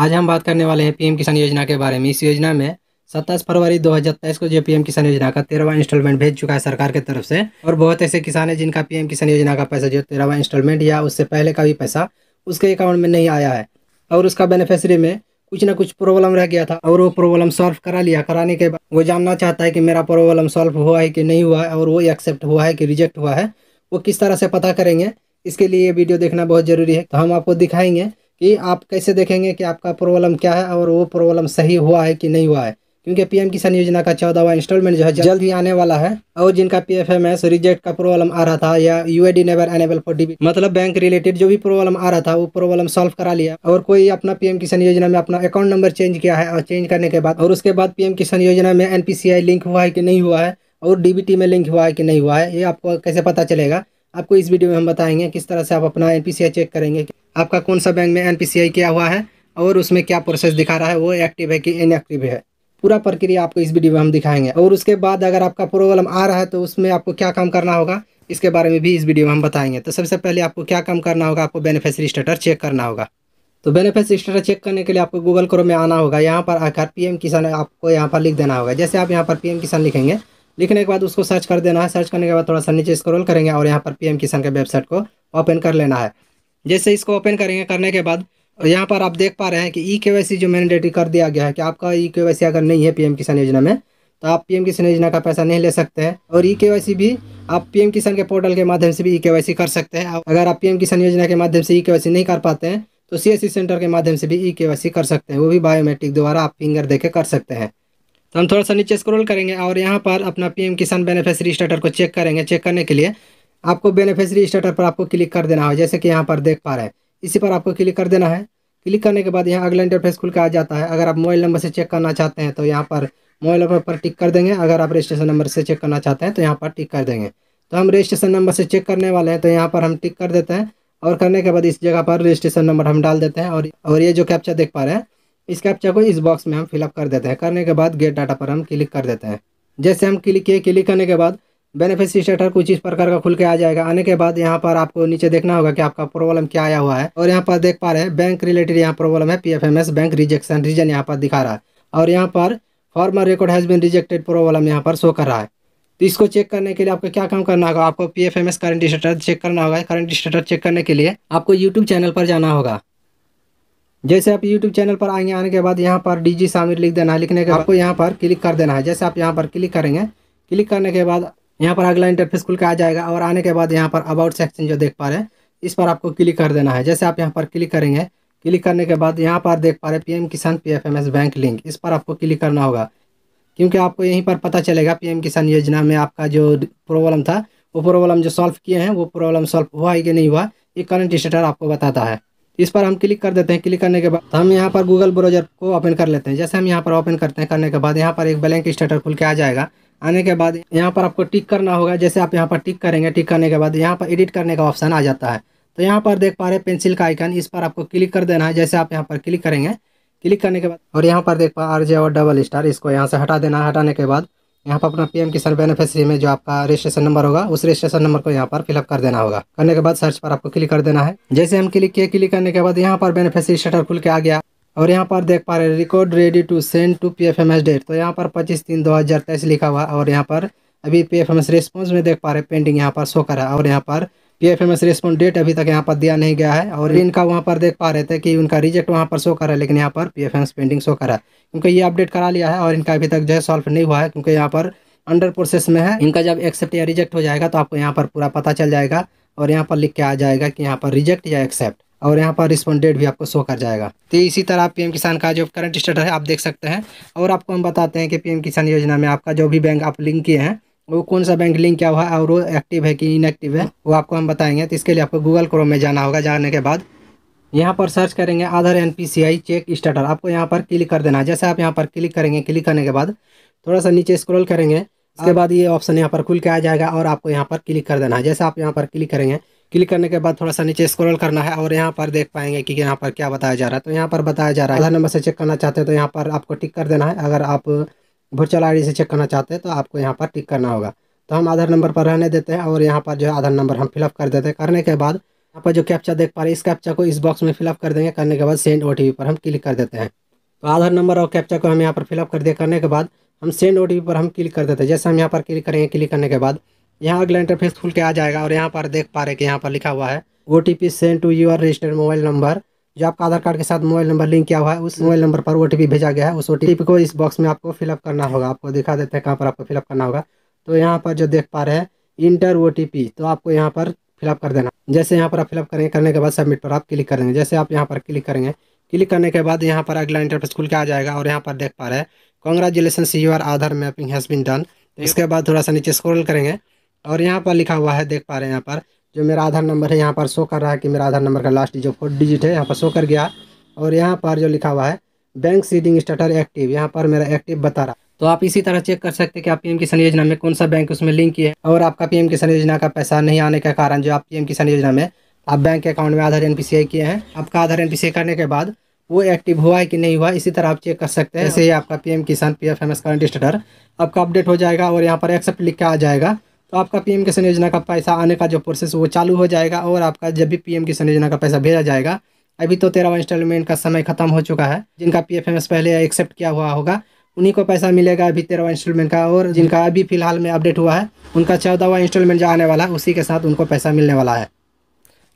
आज हम बात करने वाले हैं पीएम किसान योजना के बारे में इस योजना में सत्ताईस फरवरी 2027 को जो पीएम किसान योजना का तेरहवा इंस्टॉलमेंट भेज चुका है सरकार की तरफ से और बहुत ऐसे किसान हैं जिनका पीएम किसान योजना का पैसा जो तेरहवा इंस्टॉलमेंट या उससे पहले का भी पैसा उसके अकाउंट में नहीं आया है और उसका बेनिफिशरी में कुछ ना कुछ प्रॉब्लम रह गया था और वो प्रॉब्लम सॉल्व करा लिया कराने के बाद वो जानना चाहता है कि मेरा प्रॉब्लम सॉल्व हुआ है कि नहीं हुआ है और वो एक्सेप्ट हुआ है कि रिजेक्ट हुआ है वो किस तरह से पता करेंगे इसके लिए ये वीडियो देखना बहुत ज़रूरी है तो हम आपको दिखाएंगे कि आप कैसे देखेंगे कि आपका प्रॉब्लम क्या है और वो प्रॉब्लम सही हुआ है कि नहीं हुआ है क्योंकि पीएम किसान योजना का चौदहवा इंस्टॉलमेंट जो है जल्द ही आने वाला है और जिनका P F M S reject का प्रॉब्लम आ रहा था या U I D never enable for DB मतलब बैंक रिलेटेड जो भी प्रॉब्लम आ रहा था वो प्रॉब्लम सॉल्व करा लिया और कोई अपना पीएम किसान योजना में अपना अकाउंट नंबर चेंज किया है और चेंज करने के बाद और उसके बाद पीएम किसान योजना में एनपीसीआई लिंक हुआ है कि नहीं हुआ है और डीबीटी में लिंक हुआ है कि नहीं हुआ है ये आपको कैसे पता चलेगा आपको इस वीडियो में हम बताएंगे किस तरह से आप अपना एन चेक करेंगे आपका कौन सा बैंक में एन किया हुआ है और उसमें क्या प्रोसेस दिखा रहा है वो एक्टिव है कि इनएक्टिव है पूरा प्रक्रिया आपको इस वीडियो में हम दिखाएंगे और उसके बाद अगर आपका प्रॉब्लम आ रहा है तो उसमें आपको क्या काम करना होगा इसके बारे में भी इस वीडियो में हम बताएंगे तो सबसे पहले आपको क्या काम करना होगा आपको बेनिफिशरी स्टेटस चेक करना होगा तो बेनिफिट स्टेटस चेक करने के लिए आपको गूगल क्रोम में आना होगा यहाँ पर आकर पीएम किसान आपको यहाँ पर लिख देना होगा जैसे आप यहाँ पर पीएम किसान लिखेंगे लिखने के बाद उसको सर्च कर देना है सर्च करने के बाद थोड़ा सा नीचे स्क्रॉल करेंगे और यहाँ पर पीएम किसान के वेबसाइट को ओपन कर लेना है जैसे इसको ओपन करेंगे करने के बाद यहाँ पर आप देख पा रहे हैं कि ई के जो मैंडेटरी कर दिया गया है कि आपका ई के अगर नहीं है पीएम किसान योजना में तो आप पीएम किसान योजना का पैसा नहीं ले सकते हैं और ई के भी आप पीएम किसान के पोर्टल के माध्यम से भी ई के कर सकते हैं अगर आप पीएम किसान योजना के माध्यम से ई के नहीं कर पाते हैं तो सी सेंटर e के माध्यम से भी ई के कर सकते हैं वो भी बायोमेट्रिक द्वारा आप फिंगर दे कर सकते हैं तो हम थोड़ा सा नीचे स्क्रॉल करेंगे और यहाँ पर अपना पीएम किसान बेनिफिशरी स्टेटर को चेक करेंगे चेक करने के लिए आपको बेनिफिशरी स्टेटर पर आपको क्लिक कर देना हो जैसे कि यहाँ पर देख पा रहे हैं इसी पर आपको क्लिक कर देना है क्लिक करने के बाद यहाँ अगला इंटरफेस खुल के आ जाता है अगर आप मोबाइल नंबर से चेक करना चाहते हैं तो यहाँ पर मोबाइल नंबर पर टिक कर देंगे अगर आप रजिस्ट्रेशन नंबर से चेक करना चाहते हैं तो यहाँ पर टिक कर देंगे तो हम रजिस्ट्रेशन नंबर से चेक करने वाले हैं तो यहाँ पर हम टिक कर देते हैं और करने के बाद इस जगह पर रजिस्ट्रेशन नंबर हम डाल देते हैं और और ये जो कैप्चा देख पा रहे हैं इस कैप्चा को इस बॉक्स में हम फिलअप कर देते हैं करने के बाद गेट डाटा पर हम क्लिक कर देते हैं जैसे हम क्लिक किए क्लिक करने के बाद बेनिफिशियरी स्टेटर कुछ इस प्रकार का खुल के आ जाएगा आने के बाद यहाँ पर आपको नीचे देखना होगा कि आपका प्रॉब्लम क्या आया हुआ है और यहाँ पर देख पा रहे हैं बैंक रिलेटेड यहाँ प्रॉब्लम है पी बैंक रिजेक्शन रीजन यहाँ पर दिखा रहा है और यहाँ पर farmer record has been rejected problem यहाँ पर शो कर रहा है तो इसको चेक करने के लिए आपको क्या काम करना होगा आपको P F M S current status check करना होगा करंट स्टेटर चेक करने के लिए आपको यूट्यूब चैनल पर जाना होगा जैसे आप YouTube चैनल पर आएंगे आने के बाद यहाँ पर डी जी सामिर लिख देना है लिखने के बाद आपको यहाँ पर क्लिक कर देना है जैसे आप यहाँ पर क्लिक करेंगे क्लिक करने के बाद यहाँ पर अगला इंटरफेस खुल के आ जाएगा और आने के बाद यहाँ पर अबाउट सेक्शन जो देख पा रहे हैं इस पर आपको क्लिक कर देना है जैसे आप यहाँ पर क्लिक करेंगे क्लिक करने के बाद यहाँ पर देख पा रहे पी किसान पी बैंक लिंक इस पर आपको क्लिक करना होगा क्योंकि आपको यहीं पर पता चलेगा पीएम किसान योजना में आपका जो प्रॉब्लम था वो प्रॉब्लम जो सॉल्व किए हैं वो प्रॉब्लम सॉल्व हुआ है कि नहीं हुआ ये करंट स्टेटर आपको बताता है इस पर हम क्लिक कर देते हैं क्लिक करने के बाद हम यहाँ पर गूगल ब्राउजर को ओपन कर लेते हैं जैसे हम यहाँ पर ओपन करते हैं करने के बाद यहाँ पर एक ब्लैंक स्टेटर खुल के आ जाएगा आने के बाद यहाँ पर आपको टिक करना होगा जैसे आप यहाँ पर टिक करेंगे टिक करने के बाद यहाँ पर एडिट करने का ऑप्शन आ जाता है तो यहाँ पर देख पा रहे पेंसिल का आइकन इस पर आपको क्लिक कर देना है जैसे आप यहाँ पर क्लिक करेंगे क्लिक करने के बाद और यहाँ पर देख पा आर जे और डबल स्टार इसको यहाँ से हटा देना है हटाने के बाद यहाँ पर अपना पीएम किसान बेनिफिशरी में जो आपका रजिस्ट्रेशन नंबर होगा उस रजिस्ट्रेशन नंबर को यहाँ पर फिलअप कर देना होगा करने के बाद सर्च पर आपको क्लिक कर देना है जैसे हम क्लिक किए क्लिक करने के बाद यहाँ पर बेनिफिशरी शटर खुल के आ गया और यहाँ पर देख पा रहे हैं record ready to send to P F M S date तो यहाँ पर पच्चीस तीन दो हज़ार तेईस लिखा हुआ और यहाँ पर अभी P F M S response में देख पा रहे पेंडिंग यहाँ पर शो करा और यहाँ पर P F S respond date अभी तक यहाँ पर दिया नहीं गया है और इनका वहाँ पर देख पा रहे थे कि उनका रिजेक्ट वहाँ पर शो कर रहा है लेकिन यहाँ पर पी एस पेंडिंग शो कर रहा है क्योंकि ये अपडेट करा लिया है और इनका अभी तक जो है सॉल्व नहीं हुआ है क्योंकि यहाँ पर अंडर प्रोसेस में है इनका जब एक्सेप्ट या रिजेक्ट हो जाएगा तो आपको यहाँ पर पूरा पता चल जाएगा और यहाँ पर लिख के आ जाएगा कि यहाँ पर रिजेक्ट या एक्सेप्ट और यहाँ पर रिस्पॉन्ड डेट भी आपको शो कर जाएगा तो इसी तरह पीएम किसान का जो करंट स्टेटस है आप देख सकते हैं और आपको हम बताते हैं कि पीएम किसान योजना में आपका जो भी बैंक आप लिंक किए हैं वो कौन सा बैंक लिंक क्या हुआ है और वो एक्टिव है कि इनएक्टिव है वो आपको हम बताएंगे तो इसके लिए आपको गूगल क्रोम में जाना होगा जाने के बाद यहाँ पर सर्च करेंगे आधार एन चेक स्टार्टर आपको यहाँ पर क्लिक कर देना है जैसे आप यहाँ पर क्लिक करेंगे क्लिक करने के बाद थोड़ा सा नीचे स्क्रॉल करेंगे उसके बाद ये ऑप्शन यहाँ पर खुल के आ जाएगा और आपको यहाँ पर क्लिक कर देना है जैसे आप यहाँ पर क्लिक करेंगे क्लिक करने के बाद थोड़ा सा नीचे स्क्रॉल करना है और यहाँ पर देख पाएंगे कि यहाँ पर क्या बताया जा रहा है तो यहाँ पर बताया जा रहा है आधार नंबर से चेक करना चाहते हैं तो यहाँ पर आपको टिक कर देना है अगर आप वर्चुअल आई से चेक करना चाहते हैं तो आपको यहाँ पर टिक करना होगा तो हम आधार नंबर पर रहने देते हैं और यहाँ पर जो है आधार नंबर हम फिलअप कर देते हैं करने के बाद यहाँ पर जो कैप्चा देख पा रहे हैं इस कैप्चा को इस बॉक्स में फिलअप कर देंगे करने के बाद सेंड ओ पर हम क्लिक कर देते हैं तो आधार नंबर और कैप्चा को हम यहाँ पर फिलअप कर दिया करने के बाद हम सेंड ओ पर हम क्लिक कर देते हैं जैसे हम यहाँ पर क्लिक करेंगे क्लिक करने के बाद यहाँ अगला इंटरफेस खुल के आ जाएगा और यहाँ पर देख पा रहे कि यहाँ पर लिखा हुआ है O T P send to your registered mobile number जो आपका आधार कार्ड के साथ मोबाइल नंबर लिंक किया हुआ है उस मोबाइल नंबर पर ओ भेजा गया है उस ओ को इस बॉक्स में आपको फिलअप करना होगा आपको दिखा देते हैं कहाँ पर आपको फिलअप करना होगा तो यहाँ पर जो देख पा रहे हैं इंटर ओ तो आपको यहाँ पर फिलअप कर देना जैसे यहाँ पर आप फिलअप करेंगे करने के बाद सबमिट पर आप क्लिक करेंगे जैसे आप यहाँ पर क्लिक करेंगे क्लिक करने के बाद यहाँ पर अगला इंटरफेस खुल के आ जाएगा और यहाँ पर देख पा रहे हैं congratulation are Aadhaar mapping has been done इसके बाद थोड़ा सा नीचे स्क्रॉल करेंगे और यहाँ पर लिखा हुआ है देख पा रहे हैं यहाँ पर जो मेरा आधार नंबर है यहाँ पर शो कर रहा है कि मेरा आधार नंबर का लास्ट जो फोर डिजिट है यहाँ पर शो कर गया और यहाँ पर जो लिखा हुआ है बैंक सीडिंग स्टार्टर एक्टिव यहाँ पर मेरा एक्टिव बता रहा तो आप इसी तरह चेक कर सकते हैं कि आप पीएम किसान योजना में कौन सा बैंक उसमें लिंक है और आपका पीएम किसान योजना का पैसा नहीं आने के कारण जो आप पीएम किसान योजना में आप बैंक अकाउंट में आधार एन किए हैं आपका आधार एन करने के बाद वो एक्टिव हुआ है कि नहीं हुआ इसी तरह आप चेक कर सकते हैं ऐसे ही आपका PM Kisan P F M S आपका अपडेट हो जाएगा और यहाँ पर एक्सेप्ट लिख के आ जाएगा तो आपका पीएम किसान योजना का पैसा आने का जो प्रोसेस वो चालू हो जाएगा और आपका जब भी पीएम किसान योजना का पैसा भेजा जाएगा अभी तो तेरहवा इंस्टॉलमेंट का समय खत्म हो चुका है जिनका पी पहले एक्सेप्ट किया हुआ होगा उन्हीं को पैसा मिलेगा अभी तेरहवा इंस्टॉलमेंट का और जिनका अभी फिलहाल में अपडेट हुआ है उनका चौदहवा इंस्टॉलमेंट जो आने वाला है उसी के साथ उनको पैसा मिलने वाला है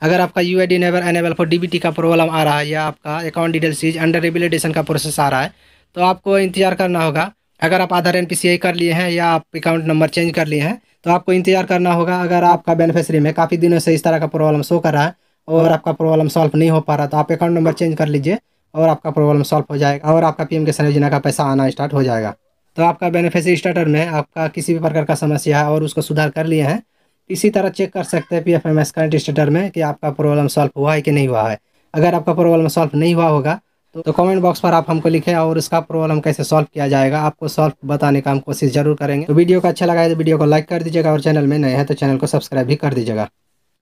अगर आपका U I D never enable for D का प्रॉब्लम आ रहा है या आपका account details under revalidation का प्रोसेस आ रहा है तो आपको इंतजार करना होगा अगर आप आधार एन कर लिए हैं या आप अकाउंट नंबर चेंज कर लिए हैं तो आपको इंतजार करना होगा अगर आपका बेनिफिशरी में काफ़ी दिनों से इस तरह का प्रॉब्लम शो कर रहा है और आपका प्रॉब्लम सॉल्व नहीं हो पा रहा तो आप अकाउंट नंबर चेंज कर लीजिए और आपका प्रॉब्लम सॉल्व हो जाएगा और आपका एम किसान योजना का पैसा आना स्टार्ट हो जाएगा तो आपका बेनिफिशरी स्टार्टर में आपका किसी भी प्रकार का समस्या है और उसको सुधार कर लिए हैं इसी तरह चेक कर सकते हैं P F M S current status में कि आपका प्रॉब्लम सॉल्व हुआ है कि नहीं हुआ है अगर आपका प्रॉब्लम सॉल्व नहीं हुआ होगा तो कमेंट बॉक्स पर आप हमको लिखें और इसका प्रॉब्लम कैसे सॉल्व किया जाएगा आपको सॉल्व बताने का हम कोशिश जरूर करेंगे तो वीडियो को अच्छा लगा है तो वीडियो को लाइक कर दीजिएगा और चैनल में नए हैं तो चैनल को सब्सक्राइब भी कर दीजिएगा